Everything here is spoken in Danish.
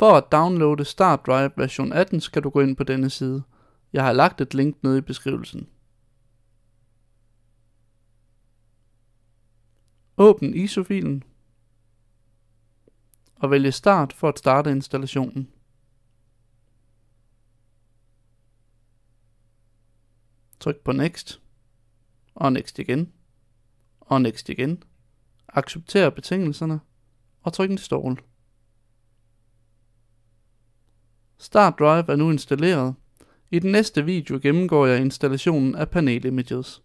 For at downloade Start Drive version 18 skal du gå ind på denne side. Jeg har lagt et link nede i beskrivelsen. Åbn ISO-filen og vælg Start for at starte installationen. Tryk på Next, og Next igen, og Next igen. Accepter betingelserne, og tryk en stol. Start Drive er nu installeret. I den næste video gennemgår jeg installationen af panelimages.